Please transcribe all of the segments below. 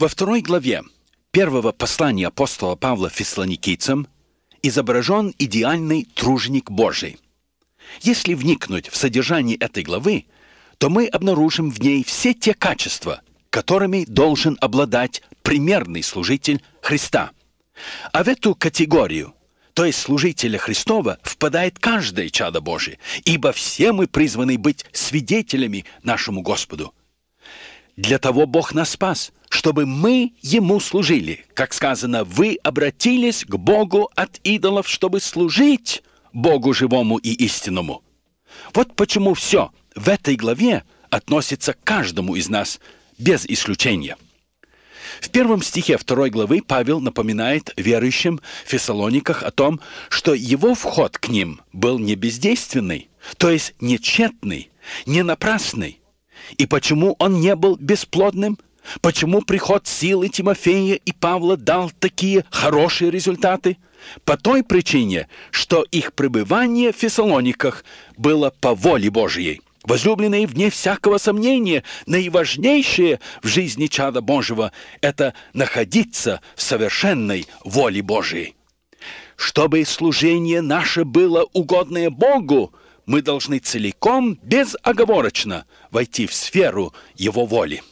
Во второй главе первого послания апостола Павла фессалоникийцам изображен идеальный труженик Божий. Если вникнуть в содержание этой главы, то мы обнаружим в ней все те качества, которыми должен обладать примерный служитель Христа. А в эту категорию, то есть служителя Христова, впадает каждое чадо Божие, ибо все мы призваны быть свидетелями нашему Господу – для того Бог нас спас, чтобы мы Ему служили. Как сказано, вы обратились к Богу от идолов, чтобы служить Богу живому и истинному. Вот почему все в этой главе относится к каждому из нас, без исключения. В первом стихе второй главы Павел напоминает верующим в Фессалониках о том, что его вход к ним был не бездейственный, то есть не тщетный, не напрасный, и почему он не был бесплодным? Почему приход силы Тимофея и Павла дал такие хорошие результаты? По той причине, что их пребывание в Фессалониках было по воле Божьей. Возлюбленные, вне всякого сомнения, наиважнейшее в жизни чада Божьего – это находиться в совершенной воле Божьей. Чтобы служение наше было угодное Богу, мы должны целиком, безоговорочно войти в сферу его воли.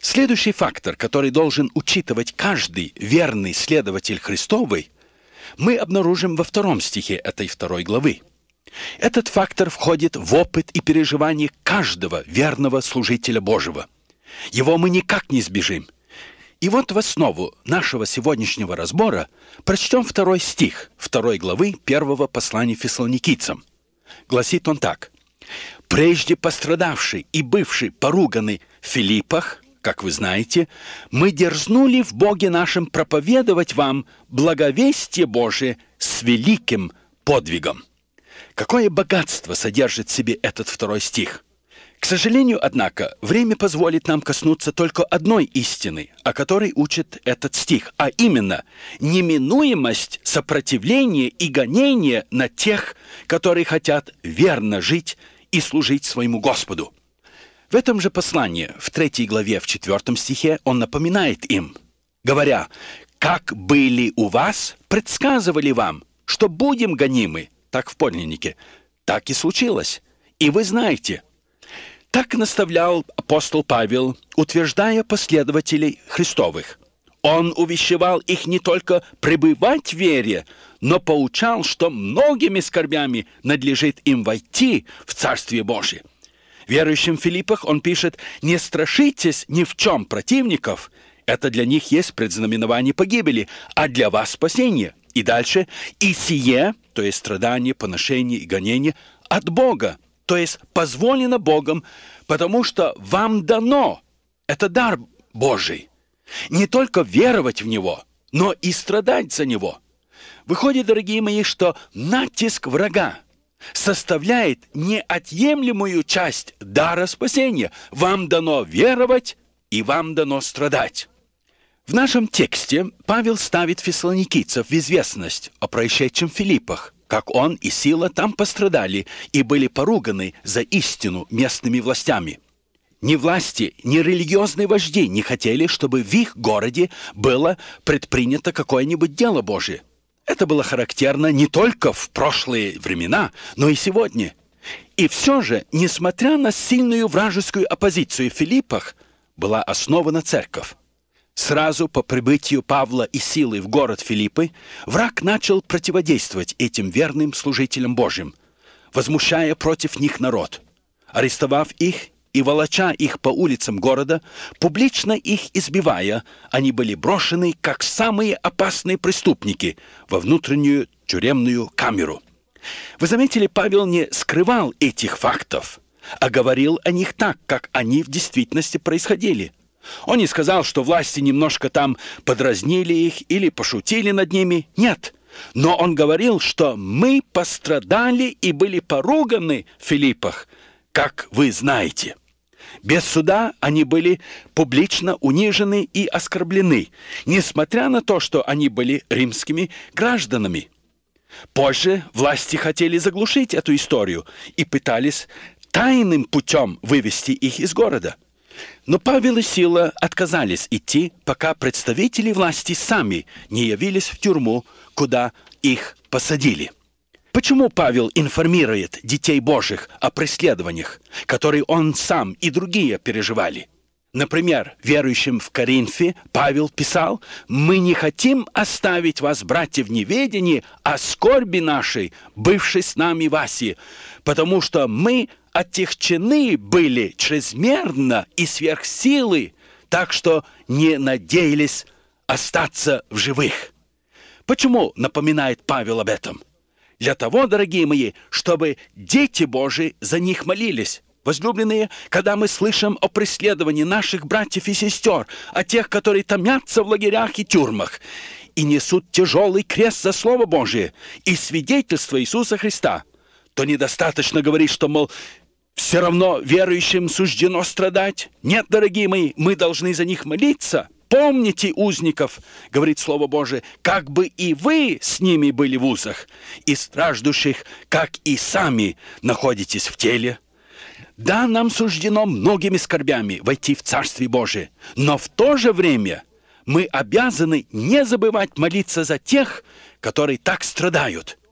Следующий фактор, который должен учитывать каждый верный следователь Христовой, мы обнаружим во втором стихе этой второй главы. Этот фактор входит в опыт и переживание каждого верного служителя Божьего. Его мы никак не сбежим. И вот в основу нашего сегодняшнего разбора прочтем второй стих второй главы первого послания фессалоникийцам – Гласит он так. «Прежде пострадавший и бывший поруганный в Филиппах, как вы знаете, мы дерзнули в Боге нашем проповедовать вам благовестие Божие с великим подвигом». Какое богатство содержит в себе этот второй стих? К сожалению, однако, время позволит нам коснуться только одной истины, о которой учит этот стих, а именно неминуемость сопротивления и гонения на тех, которые хотят верно жить и служить своему Господу. В этом же послании, в третьей главе, в четвертом стихе, он напоминает им, говоря, «Как были у вас, предсказывали вам, что будем гонимы». Так в подлиннике. Так и случилось. И вы знаете, так наставлял апостол Павел, утверждая последователей Христовых. Он увещевал их не только пребывать в вере, но поучал, что многими скорбями надлежит им войти в Царствие Божие. Верующим в Филиппах он пишет «Не страшитесь ни в чем противников, это для них есть предзнаменование погибели, а для вас спасение». И дальше «И сие», то есть страдание, поношение и гонение, от Бога, то есть позволено Богом, потому что вам дано. Это дар Божий. Не только веровать в Него, но и страдать за Него. Выходит, дорогие мои, что натиск врага составляет неотъемлемую часть дара спасения. Вам дано веровать и вам дано страдать. В нашем тексте Павел ставит фессалоникийцев в известность о происшедшем в Филиппах как он и Сила там пострадали и были поруганы за истину местными властями. Ни власти, ни религиозные вожди не хотели, чтобы в их городе было предпринято какое-нибудь дело Божие. Это было характерно не только в прошлые времена, но и сегодня. И все же, несмотря на сильную вражескую оппозицию в Филиппах, была основана церковь. Сразу по прибытию Павла и силы в город Филиппы враг начал противодействовать этим верным служителям Божьим, возмущая против них народ. Арестовав их и волоча их по улицам города, публично их избивая, они были брошены как самые опасные преступники во внутреннюю тюремную камеру. Вы заметили, Павел не скрывал этих фактов, а говорил о них так, как они в действительности происходили. Он не сказал, что власти немножко там подразнили их или пошутили над ними. Нет. Но он говорил, что мы пострадали и были поруганы в Филиппах, как вы знаете. Без суда они были публично унижены и оскорблены, несмотря на то, что они были римскими гражданами. Позже власти хотели заглушить эту историю и пытались тайным путем вывести их из города – но Павел и Сила отказались идти, пока представители власти сами не явились в тюрьму, куда их посадили. Почему Павел информирует детей Божьих о преследованиях, которые он сам и другие переживали? Например, верующим в Коринфе Павел писал, «Мы не хотим оставить вас, братья, в неведении о скорби нашей, бывшей с нами в Асии, потому что мы отягчены были чрезмерно и сверх силы, так что не надеялись остаться в живых. Почему напоминает Павел об этом? Для того, дорогие мои, чтобы дети Божии за них молились. Возлюбленные, когда мы слышим о преследовании наших братьев и сестер, о тех, которые томятся в лагерях и тюрьмах, и несут тяжелый крест за Слово Божие и свидетельство Иисуса Христа, то недостаточно говорить, что, мол, все равно верующим суждено страдать. Нет, дорогие мои, мы должны за них молиться. Помните узников, говорит Слово Божие, как бы и вы с ними были в узах, и страждущих, как и сами находитесь в теле. Да, нам суждено многими скорбями войти в Царствие Божие, но в то же время мы обязаны не забывать молиться за тех, которые так страдают –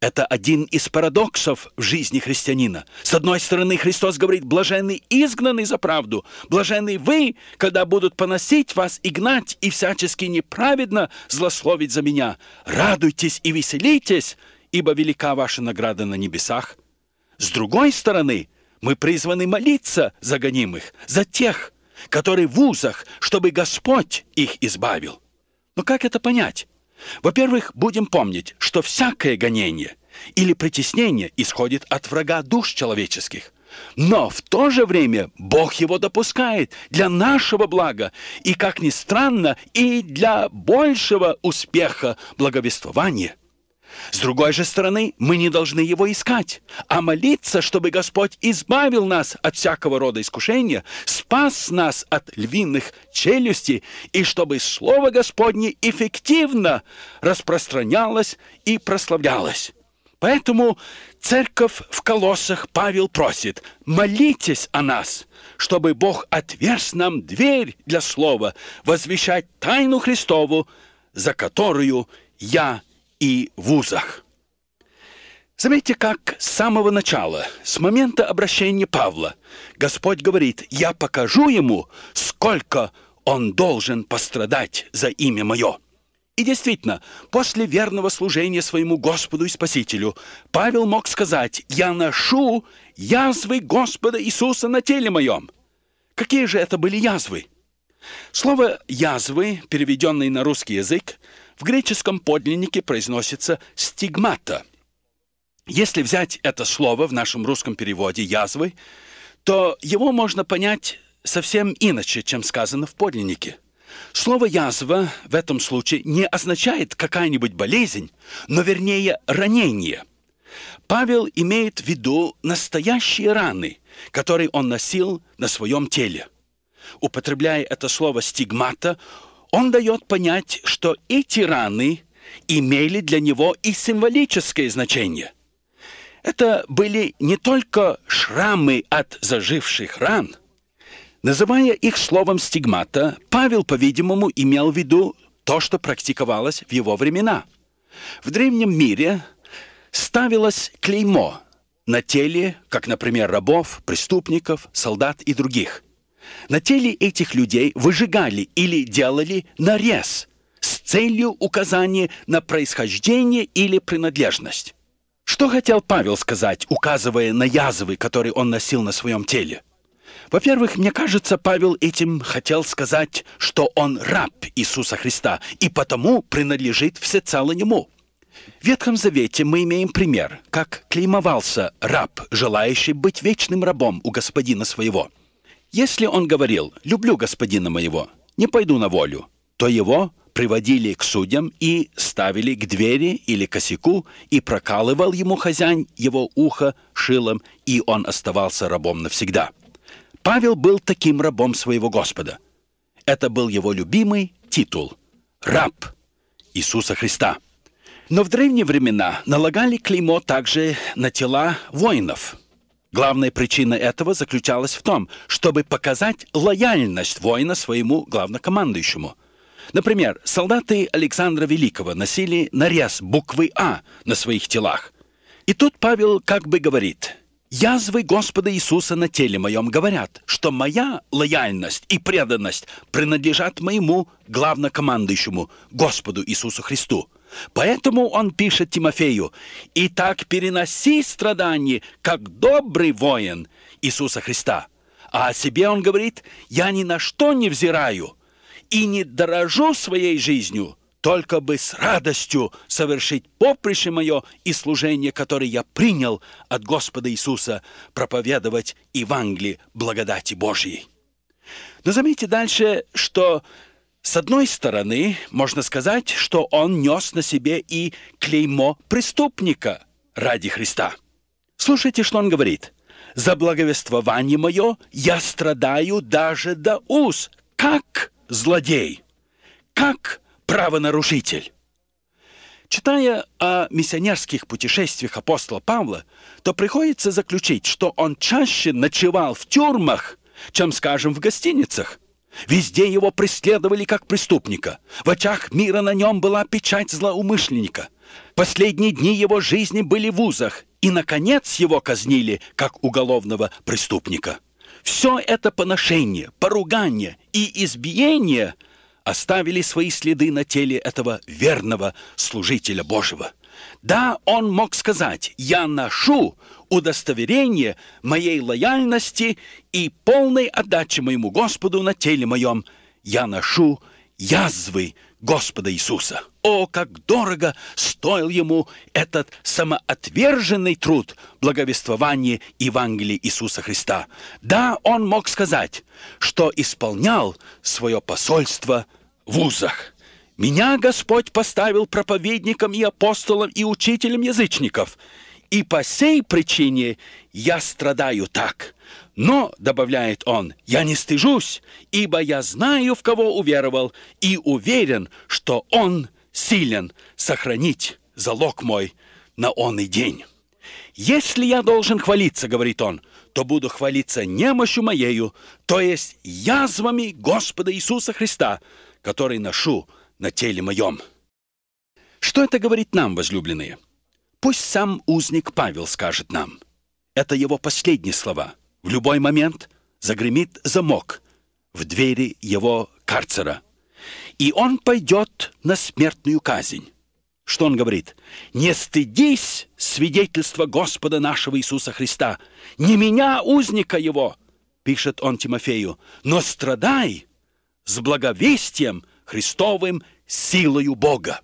это один из парадоксов в жизни христианина. С одной стороны, Христос говорит, блаженны изгнаны за правду, блаженны вы, когда будут поносить вас и гнать, и всячески неправедно злословить за меня. Радуйтесь и веселитесь, ибо велика ваша награда на небесах. С другой стороны, мы призваны молиться за гонимых, за тех, которые в узах, чтобы Господь их избавил. Но как это понять? Во-первых, будем помнить, что всякое гонение или притеснение исходит от врага душ человеческих. Но в то же время Бог его допускает для нашего блага и, как ни странно, и для большего успеха благовествования – с другой же стороны, мы не должны его искать, а молиться, чтобы Господь избавил нас от всякого рода искушения, спас нас от львиных челюстей, и чтобы Слово Господне эффективно распространялось и прославлялось. Поэтому церковь в колоссах Павел просит, молитесь о нас, чтобы Бог отверз нам дверь для слова, возвещать тайну Христову, за которую я и вузах. Заметьте, как с самого начала, с момента обращения Павла, Господь говорит, «Я покажу ему, сколько он должен пострадать за имя мое». И действительно, после верного служения своему Господу и Спасителю, Павел мог сказать, «Я ношу язвы Господа Иисуса на теле моем». Какие же это были язвы? Слово «язвы», переведенное на русский язык, в греческом подлиннике произносится «стигмата». Если взять это слово в нашем русском переводе «язвы», то его можно понять совсем иначе, чем сказано в подлиннике. Слово «язва» в этом случае не означает какая-нибудь болезнь, но вернее ранение. Павел имеет в виду настоящие раны, которые он носил на своем теле. Употребляя это слово «стигмата», он дает понять, что эти раны имели для него и символическое значение. Это были не только шрамы от заживших ран. Называя их словом стигмата, Павел, по-видимому, имел в виду то, что практиковалось в его времена. В древнем мире ставилось клеймо на теле, как, например, рабов, преступников, солдат и других – на теле этих людей выжигали или делали нарез с целью указания на происхождение или принадлежность. Что хотел Павел сказать, указывая на язвы, которые он носил на своем теле? Во-первых, мне кажется, Павел этим хотел сказать, что он раб Иисуса Христа и потому принадлежит всецело нему. В Ветхом Завете мы имеем пример, как клеймовался раб, желающий быть вечным рабом у господина своего. Если он говорил «люблю господина моего, не пойду на волю», то его приводили к судьям и ставили к двери или косяку, и прокалывал ему хозяин его ухо шилом, и он оставался рабом навсегда. Павел был таким рабом своего Господа. Это был его любимый титул – раб Иисуса Христа. Но в древние времена налагали клеймо также на тела воинов – Главная причина этого заключалась в том, чтобы показать лояльность воина своему главнокомандующему. Например, солдаты Александра Великого носили нарез буквы «А» на своих телах. И тут Павел как бы говорит «Язвы Господа Иисуса на теле моем говорят, что моя лояльность и преданность принадлежат моему главнокомандующему, Господу Иисусу Христу». Поэтому он пишет Тимофею, и так переноси страдания, как добрый воин Иисуса Христа». А о себе он говорит, «Я ни на что не взираю и не дорожу своей жизнью, только бы с радостью совершить поприще мое и служение, которое я принял от Господа Иисуса, проповедовать Евангелие благодати Божьей». Но заметьте дальше, что с одной стороны, можно сказать, что он нес на себе и клеймо преступника ради Христа. Слушайте, что он говорит. «За благовествование мое я страдаю даже до уз, как злодей, как правонарушитель». Читая о миссионерских путешествиях апостола Павла, то приходится заключить, что он чаще ночевал в тюрьмах, чем, скажем, в гостиницах – Везде его преследовали как преступника. В очах мира на нем была печать злоумышленника. Последние дни его жизни были в узах, и, наконец, его казнили как уголовного преступника. Все это поношение, поругание и избиение оставили свои следы на теле этого верного служителя Божьего. Да, он мог сказать, я ношу удостоверение моей лояльности и полной отдачи моему Господу на теле моем. Я ношу язвы Господа Иисуса. О, как дорого стоил ему этот самоотверженный труд благовествования Евангелия Иисуса Христа. Да, он мог сказать, что исполнял свое посольство в узах. Меня Господь поставил проповедником и апостолом и учителем язычников, и по сей причине я страдаю так. Но, добавляет он, я не стыжусь, ибо я знаю, в кого уверовал, и уверен, что он силен сохранить залог мой на он и день. «Если я должен хвалиться, — говорит он, — то буду хвалиться немощью моею, то есть язвами Господа Иисуса Христа, который ношу на теле моем. Что это говорит нам, возлюбленные? Пусть сам узник Павел скажет нам. Это его последние слова. В любой момент загремит замок в двери его карцера. И он пойдет на смертную казнь. Что он говорит? «Не стыдись свидетельства Господа нашего Иисуса Христа, не меня, узника его», пишет он Тимофею, «но страдай с благовестием, Христовым силою Бога.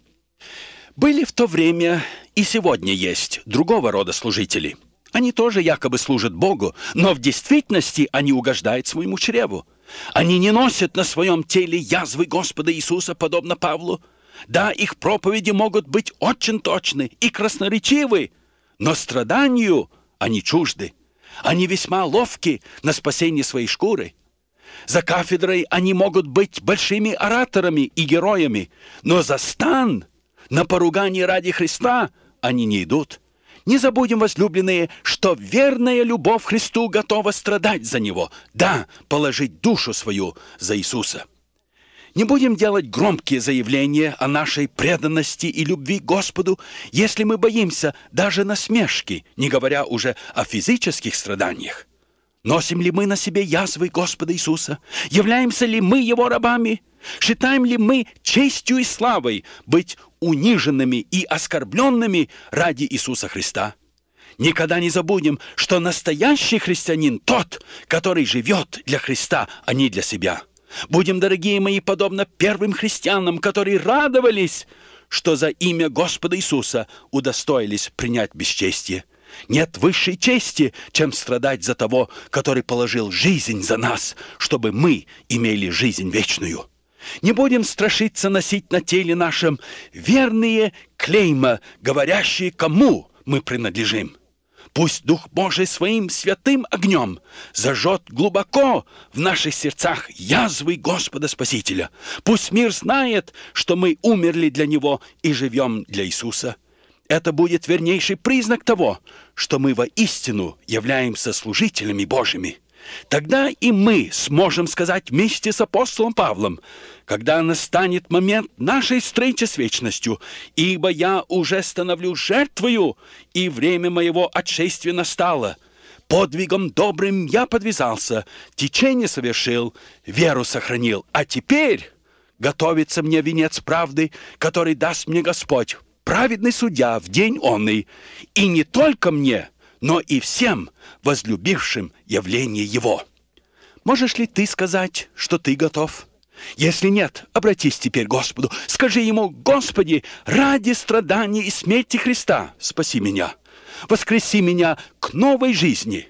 Были в то время и сегодня есть другого рода служители. Они тоже якобы служат Богу, но в действительности они угождают своему чреву. Они не носят на своем теле язвы Господа Иисуса, подобно Павлу. Да, их проповеди могут быть очень точны и красноречивы, но страданию они чужды. Они весьма ловки на спасение своей шкуры – за кафедрой они могут быть большими ораторами и героями, но за стан, на поругание ради Христа, они не идут. Не забудем, возлюбленные, что верная любовь Христу готова страдать за Него, да, положить душу свою за Иисуса. Не будем делать громкие заявления о нашей преданности и любви Господу, если мы боимся даже насмешки, не говоря уже о физических страданиях. Носим ли мы на себе язвы Господа Иисуса? Являемся ли мы Его рабами? Считаем ли мы честью и славой быть униженными и оскорбленными ради Иисуса Христа? Никогда не забудем, что настоящий христианин тот, который живет для Христа, а не для себя. Будем, дорогие мои, подобно первым христианам, которые радовались, что за имя Господа Иисуса удостоились принять бесчестие. Нет высшей чести, чем страдать за того, который положил жизнь за нас, чтобы мы имели жизнь вечную. Не будем страшиться носить на теле нашем верные клейма, говорящие, кому мы принадлежим. Пусть Дух Божий своим святым огнем зажжет глубоко в наших сердцах язвы Господа Спасителя. Пусть мир знает, что мы умерли для Него и живем для Иисуса это будет вернейший признак того, что мы воистину являемся служителями Божьими. Тогда и мы сможем сказать вместе с апостолом Павлом, когда настанет момент нашей встречи с вечностью, ибо я уже становлю жертвою, и время моего отшествия настало. Подвигом добрым я подвязался, течение совершил, веру сохранил, а теперь готовится мне венец правды, который даст мне Господь праведный судья в день онный, и не только мне, но и всем возлюбившим явление его. Можешь ли ты сказать, что ты готов?» Если нет, обратись теперь к Господу. Скажи ему, Господи, ради страданий и смерти Христа спаси меня. Воскреси меня к новой жизни.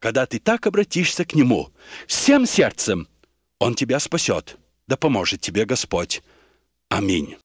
Когда ты так обратишься к Нему, всем сердцем, Он тебя спасет, да поможет тебе Господь. Аминь.